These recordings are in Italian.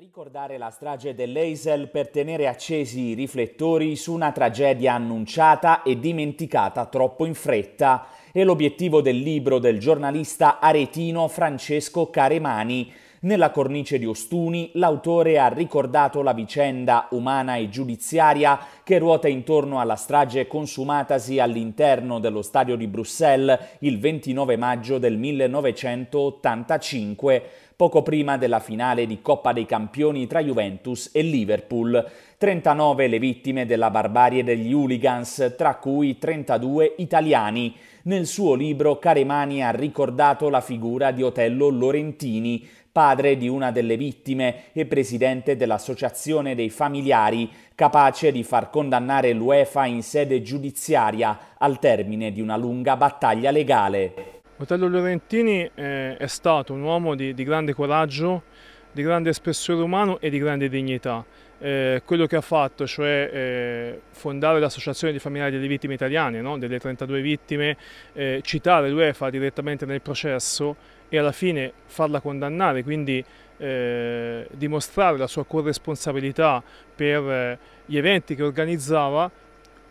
Ricordare la strage dell'Eisel per tenere accesi i riflettori su una tragedia annunciata e dimenticata troppo in fretta è l'obiettivo del libro del giornalista aretino Francesco Caremani, nella cornice di Ostuni, l'autore ha ricordato la vicenda umana e giudiziaria che ruota intorno alla strage consumatasi all'interno dello stadio di Bruxelles il 29 maggio del 1985, poco prima della finale di Coppa dei Campioni tra Juventus e Liverpool. 39 le vittime della barbarie degli hooligans, tra cui 32 italiani. Nel suo libro Caremani ha ricordato la figura di Otello Lorentini, padre di una delle vittime e presidente dell'Associazione dei Familiari, capace di far condannare l'UEFA in sede giudiziaria al termine di una lunga battaglia legale. Otello Lorentini eh, è stato un uomo di, di grande coraggio, di grande spessore umano e di grande dignità eh, quello che ha fatto, cioè eh, fondare l'associazione di familiari delle vittime italiane, no? delle 32 vittime, eh, citare l'UEFA direttamente nel processo e alla fine farla condannare, quindi eh, dimostrare la sua corresponsabilità per eh, gli eventi che organizzava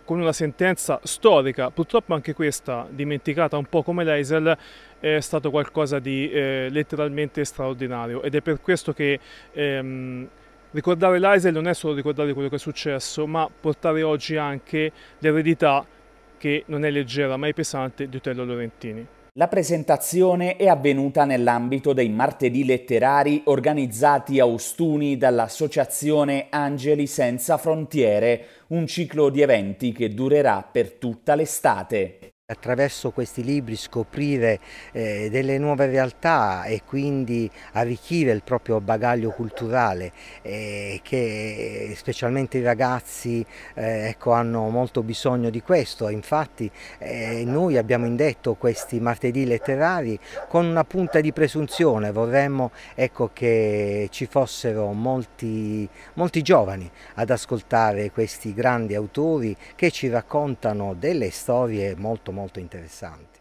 con una sentenza storica, purtroppo anche questa dimenticata un po' come l'Eisel, è stato qualcosa di eh, letteralmente straordinario ed è per questo che ehm, Ricordare l'Aisel non è solo ricordare quello che è successo, ma portare oggi anche l'eredità che non è leggera ma è pesante di Otello Lorentini. La presentazione è avvenuta nell'ambito dei martedì letterari organizzati a Ostuni dall'associazione Angeli Senza Frontiere, un ciclo di eventi che durerà per tutta l'estate. Attraverso questi libri scoprire eh, delle nuove realtà e quindi arricchire il proprio bagaglio culturale eh, che specialmente i ragazzi eh, ecco, hanno molto bisogno di questo. Infatti eh, noi abbiamo indetto questi martedì letterari con una punta di presunzione, vorremmo ecco, che ci fossero molti, molti giovani ad ascoltare questi grandi autori che ci raccontano delle storie molto molto molto interessanti.